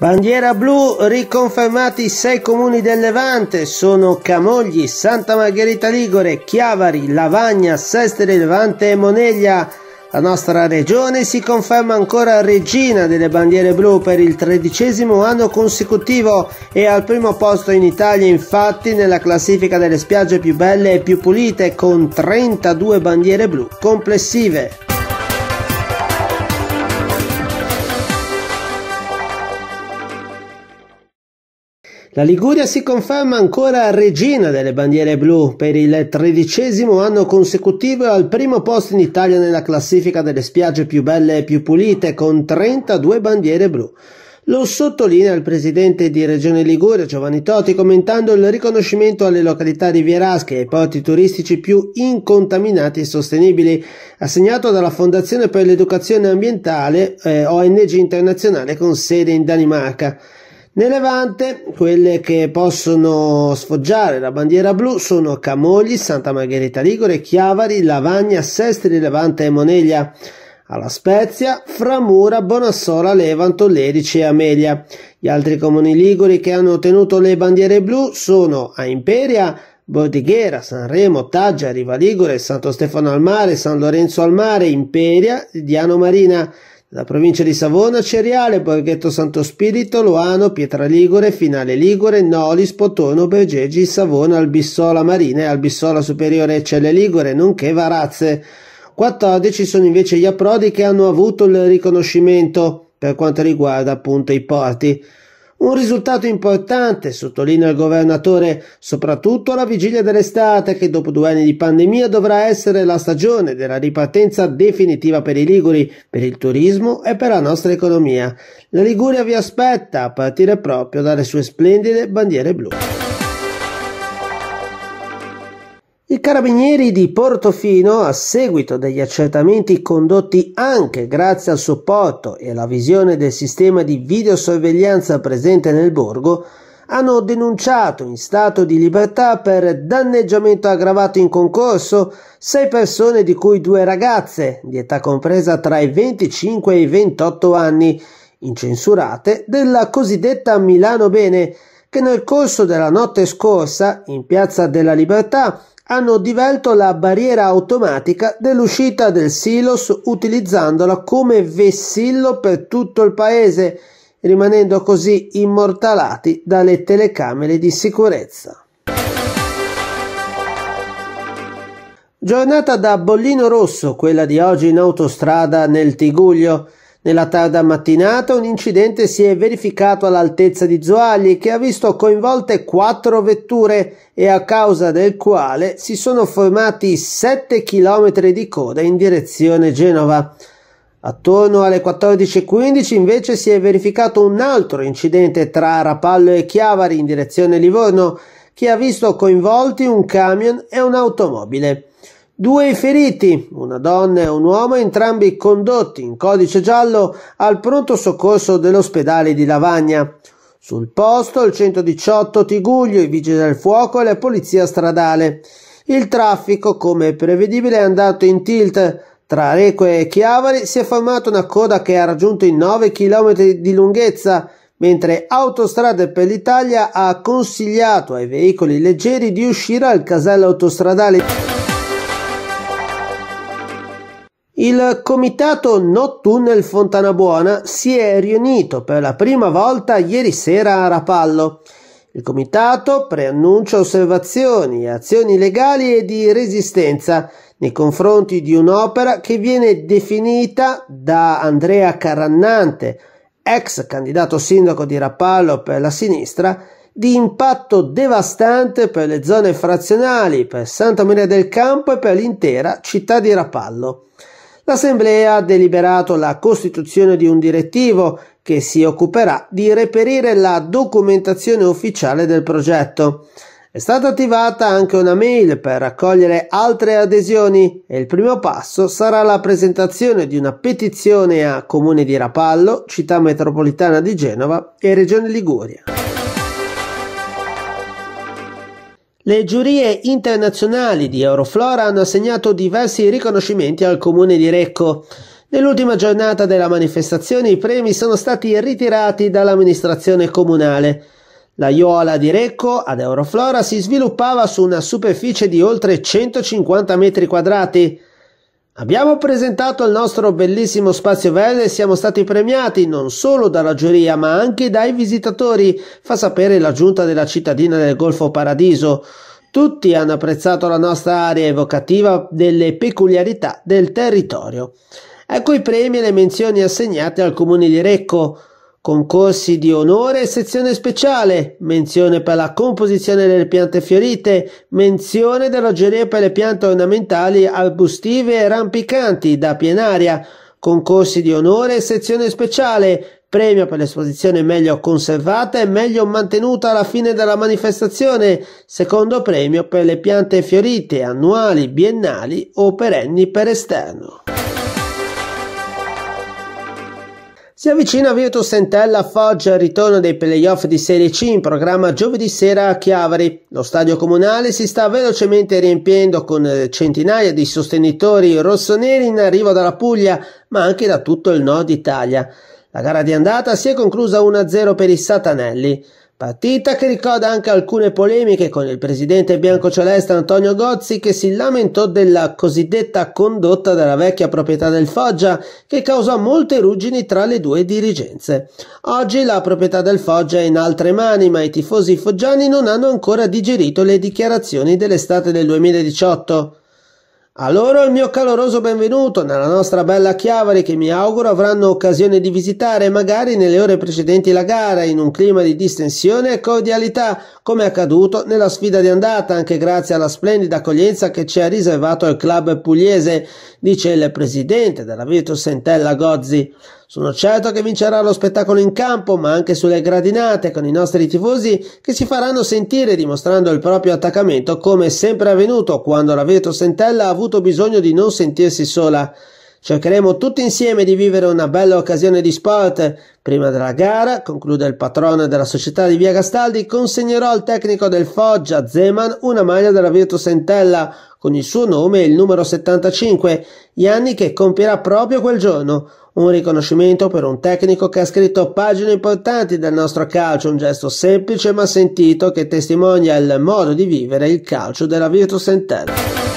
Bandiera blu, riconfermati sei comuni del Levante, sono Camogli, Santa Margherita Ligure, Chiavari, Lavagna, Sestri Levante e Moneglia. La nostra regione si conferma ancora regina delle bandiere blu per il tredicesimo anno consecutivo e al primo posto in Italia infatti nella classifica delle spiagge più belle e più pulite con 32 bandiere blu complessive. La Liguria si conferma ancora regina delle bandiere blu per il tredicesimo anno consecutivo al primo posto in Italia nella classifica delle spiagge più belle e più pulite con 32 bandiere blu. Lo sottolinea il presidente di Regione Liguria Giovanni Totti commentando il riconoscimento alle località rivierasche e ai porti turistici più incontaminati e sostenibili, assegnato dalla Fondazione per l'Educazione Ambientale eh, ONG internazionale con sede in Danimarca. Nel Levante quelle che possono sfoggiare la bandiera blu sono Camogli, Santa Margherita Ligure, Chiavari, Lavagna, Sestri, Levante e Moneglia. Alla Spezia, Framura, Bonassola, Levanto, Lerice e Amelia. Gli altri comuni liguri che hanno ottenuto le bandiere blu sono a Imperia, Bordighera, Sanremo, Taggia, Riva Ligure, Santo Stefano al Mare, San Lorenzo al Mare, Imperia, Diano Marina. La provincia di Savona, Cereale, Borghetto Santo Spirito, Loano, Pietraligure, Finale Ligure, Nolis, Potono, Bergegi, Savona, Albissola Marina e Albissola Superiore e Celle Ligure, nonché Varazze. 14 sono invece gli approdi che hanno avuto il riconoscimento per quanto riguarda appunto i porti. Un risultato importante, sottolinea il governatore, soprattutto alla vigilia dell'estate che dopo due anni di pandemia dovrà essere la stagione della ripartenza definitiva per i Liguri, per il turismo e per la nostra economia. La Liguria vi aspetta a partire proprio dalle sue splendide bandiere blu. I carabinieri di Portofino, a seguito degli accertamenti condotti anche grazie al supporto e alla visione del sistema di videosorveglianza presente nel borgo, hanno denunciato in stato di libertà per danneggiamento aggravato in concorso sei persone di cui due ragazze di età compresa tra i 25 e i 28 anni, incensurate della cosiddetta Milano Bene, che nel corso della notte scorsa, in Piazza della Libertà, hanno divelto la barriera automatica dell'uscita del silos utilizzandola come vessillo per tutto il paese, rimanendo così immortalati dalle telecamere di sicurezza. Giornata da bollino rosso, quella di oggi in autostrada nel Tiguglio. Nella tarda mattinata un incidente si è verificato all'altezza di Zoagli che ha visto coinvolte quattro vetture e a causa del quale si sono formati 7 km di coda in direzione Genova. Attorno alle 14.15 invece si è verificato un altro incidente tra Rapallo e Chiavari in direzione Livorno che ha visto coinvolti un camion e un'automobile. Due feriti, una donna e un uomo, entrambi condotti in codice giallo al pronto soccorso dell'ospedale di Lavagna. Sul posto il 118 Tiguglio, i vigili del fuoco e la polizia stradale. Il traffico, come prevedibile, è andato in tilt. Tra Reque e Chiavari si è formata una coda che ha raggiunto i 9 km di lunghezza, mentre Autostrade per l'Italia ha consigliato ai veicoli leggeri di uscire al casello autostradale il comitato No Tunnel Fontanabuona si è riunito per la prima volta ieri sera a Rapallo. Il comitato preannuncia osservazioni azioni legali e di resistenza nei confronti di un'opera che viene definita da Andrea Carrannante, ex candidato sindaco di Rapallo per la sinistra, di impatto devastante per le zone frazionali, per Santa Maria del Campo e per l'intera città di Rapallo l'Assemblea ha deliberato la costituzione di un direttivo che si occuperà di reperire la documentazione ufficiale del progetto. È stata attivata anche una mail per raccogliere altre adesioni e il primo passo sarà la presentazione di una petizione a Comune di Rapallo, Città Metropolitana di Genova e Regione Liguria. Le giurie internazionali di Euroflora hanno assegnato diversi riconoscimenti al comune di Recco. Nell'ultima giornata della manifestazione i premi sono stati ritirati dall'amministrazione comunale. La Iola di Recco ad Euroflora si sviluppava su una superficie di oltre 150 metri quadrati Abbiamo presentato il nostro bellissimo spazio verde e siamo stati premiati non solo dalla giuria ma anche dai visitatori, fa sapere la giunta della cittadina del Golfo Paradiso. Tutti hanno apprezzato la nostra area evocativa delle peculiarità del territorio. Ecco i premi e le menzioni assegnate al comune di Recco. Concorsi di onore e sezione speciale, menzione per la composizione delle piante fiorite, menzione delle roggerie per le piante ornamentali, arbustive e rampicanti da pienaria, concorsi di onore e sezione speciale, premio per l'esposizione meglio conservata e meglio mantenuta alla fine della manifestazione, secondo premio per le piante fiorite annuali, biennali o perenni per esterno. Si avvicina Virtus Sentella a Foggia al ritorno dei playoff di Serie C in programma giovedì sera a Chiavari. Lo stadio comunale si sta velocemente riempiendo con eh, centinaia di sostenitori rossoneri in arrivo dalla Puglia, ma anche da tutto il nord Italia. La gara di andata si è conclusa 1-0 per i Satanelli. Partita che ricorda anche alcune polemiche con il presidente biancoceleste Antonio Gozzi che si lamentò della cosiddetta condotta della vecchia proprietà del Foggia che causò molte ruggini tra le due dirigenze. Oggi la proprietà del Foggia è in altre mani ma i tifosi foggiani non hanno ancora digerito le dichiarazioni dell'estate del 2018. A loro il mio caloroso benvenuto nella nostra bella Chiavari che mi auguro avranno occasione di visitare magari nelle ore precedenti la gara in un clima di distensione e cordialità come accaduto nella sfida di andata anche grazie alla splendida accoglienza che ci ha riservato il club pugliese, dice il presidente della Virtus Entella Gozzi. Sono certo che vincerà lo spettacolo in campo, ma anche sulle gradinate con i nostri tifosi che si faranno sentire dimostrando il proprio attaccamento come è sempre avvenuto quando la Virtus Sentella ha avuto bisogno di non sentirsi sola. Cercheremo tutti insieme di vivere una bella occasione di sport. Prima della gara, conclude il patrono della società di Via Gastaldi, consegnerò al tecnico del Foggia, Zeman, una maglia della Virtus Entella con il suo nome e il numero 75, gli anni che compirà proprio quel giorno. Un riconoscimento per un tecnico che ha scritto pagine importanti del nostro calcio, un gesto semplice ma sentito che testimonia il modo di vivere il calcio della Virtus Entella.